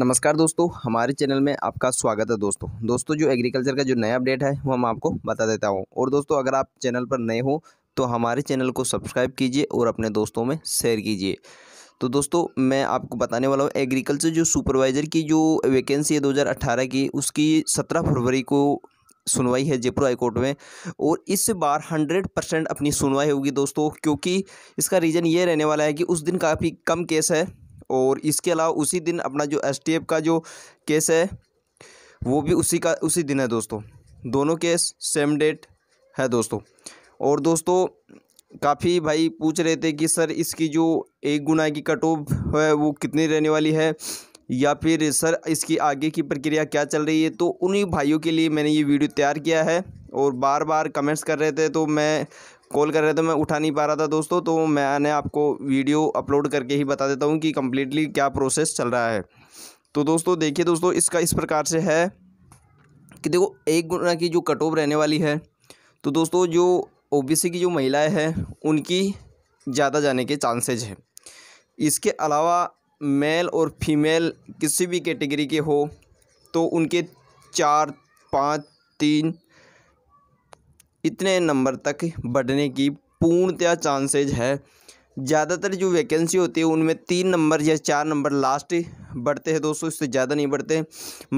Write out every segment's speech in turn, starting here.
नमस्कार दोस्तों हमारे चैनल में आपका स्वागत है दोस्तों दोस्तों जो एग्रीकल्चर का जो नया अपडेट है वो हम आपको बता देता हूँ और दोस्तों अगर आप चैनल पर नए हो तो हमारे चैनल को सब्सक्राइब कीजिए और अपने दोस्तों में शेयर कीजिए तो दोस्तों मैं आपको बताने वाला हूँ एग्रीकल्चर जो सुपरवाइज़र की जो वैकेंसी है दो की उसकी सत्रह फरवरी को सुनवाई है जयपुर हाईकोर्ट में और इस बार हंड्रेड परसेंट अपनी सुनवाई होगी दोस्तों क्योंकि इसका रीज़न ये रहने वाला है कि उस दिन काफ़ी कम केस है और इसके अलावा उसी दिन अपना जो एस का जो केस है वो भी उसी का उसी दिन है दोस्तों दोनों केस सेम डेट है दोस्तों और दोस्तों काफ़ी भाई पूछ रहे थे कि सर इसकी जो एक गुना की कट ऑफ है वो कितनी रहने वाली है या फिर सर इसकी आगे की प्रक्रिया क्या चल रही है तो उन्हीं भाइयों के लिए मैंने ये वीडियो तैयार किया है और बार बार कमेंट्स कर रहे थे तो मैं कॉल कर रहे थे तो मैं उठा नहीं पा रहा था दोस्तों तो मैंने आपको वीडियो अपलोड करके ही बता देता हूँ कि कम्प्लीटली क्या प्रोसेस चल रहा है तो दोस्तों देखिए दोस्तों इसका इस प्रकार से है कि देखो एक गुना की जो कट ऑफ रहने वाली है तो दोस्तों जो ओबीसी की जो महिलाएं हैं उनकी ज़्यादा जाने के चांसेज हैं इसके अलावा मेल और फीमेल किसी भी कैटेगरी के हो तो उनके चार पाँच तीन इतने नंबर तक बढ़ने की पूर्णतया चांसेज है ज़्यादातर जो वैकेंसी होती है उनमें तीन नंबर या चार नंबर लास्ट बढ़ते हैं दोस्तों इससे ज़्यादा नहीं बढ़ते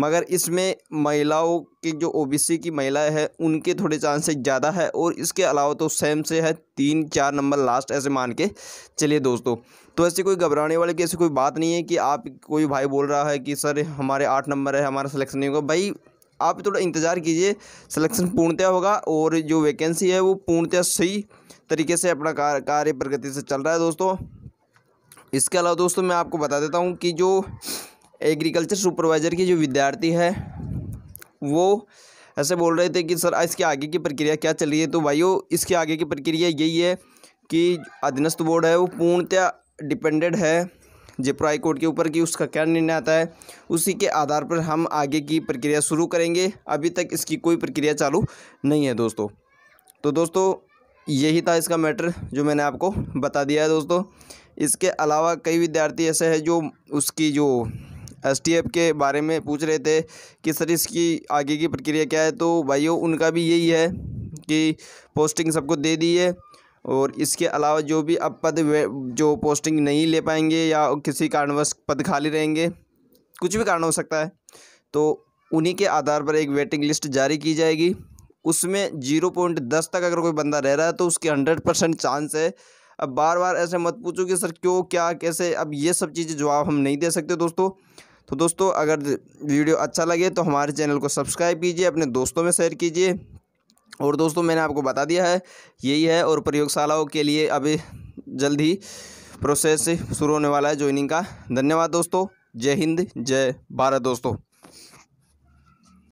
मगर इसमें महिलाओं की जो ओबीसी की महिलाएं हैं उनके थोड़े चांसेस ज़्यादा है और इसके अलावा तो सेम से है तीन चार नंबर लास्ट ऐसे मान के चलिए दोस्तों तो ऐसे कोई घबराने वाले की ऐसी कोई बात नहीं है कि आप कोई भाई बोल रहा है कि सर हमारे आठ नंबर है हमारा सलेक्शन नहीं होगा भाई आप थोड़ा इंतज़ार कीजिए सिलेक्शन पूर्णतया होगा और जो वैकेंसी है वो पूर्णतः सही तरीके से अपना कार्य प्रगति से चल रहा है दोस्तों इसके अलावा दोस्तों मैं आपको बता देता हूँ कि जो एग्रीकल्चर सुपरवाइज़र की जो विद्यार्थी है वो ऐसे बोल रहे थे कि सर इसके आगे की प्रक्रिया क्या चल रही है तो भाइयों इसके आगे की प्रक्रिया यही है कि अधीनस्थ बोर्ड है वो पूर्णतया डिपेंडेड है हाई कोर्ट के ऊपर कि उसका क्या निर्णय आता है उसी के आधार पर हम आगे की प्रक्रिया शुरू करेंगे अभी तक इसकी कोई प्रक्रिया चालू नहीं है दोस्तों तो दोस्तों यही था इसका मैटर जो मैंने आपको बता दिया है दोस्तों इसके अलावा कई विद्यार्थी ऐसे हैं जो उसकी जो एस के बारे में पूछ रहे थे कि सर इसकी आगे की प्रक्रिया क्या है तो भाइयों उनका भी यही है कि पोस्टिंग सबको दे दी है और इसके अलावा जो भी अब पद जो पोस्टिंग नहीं ले पाएंगे या किसी कारणवश पद खाली रहेंगे कुछ भी कारण हो सकता है तो उन्हीं के आधार पर एक वेटिंग लिस्ट जारी की जाएगी उसमें जीरो पॉइंट दस तक अगर कोई बंदा रह रहा है तो उसके हंड्रेड परसेंट चांस है अब बार बार ऐसे मत पूछो कि सर क्यों क्या कैसे अब ये सब चीज़ें जवाब हम नहीं दे सकते दोस्तों तो दोस्तों अगर वीडियो अच्छा लगे तो हमारे चैनल को सब्सक्राइब कीजिए अपने दोस्तों में शेयर कीजिए और दोस्तों मैंने आपको बता दिया है यही है और प्रयोगशालाओं के लिए अभी जल्द ही प्रोसेस शुरू होने वाला है ज्वाइनिंग का धन्यवाद दोस्तों जय हिंद जय भारत दोस्तों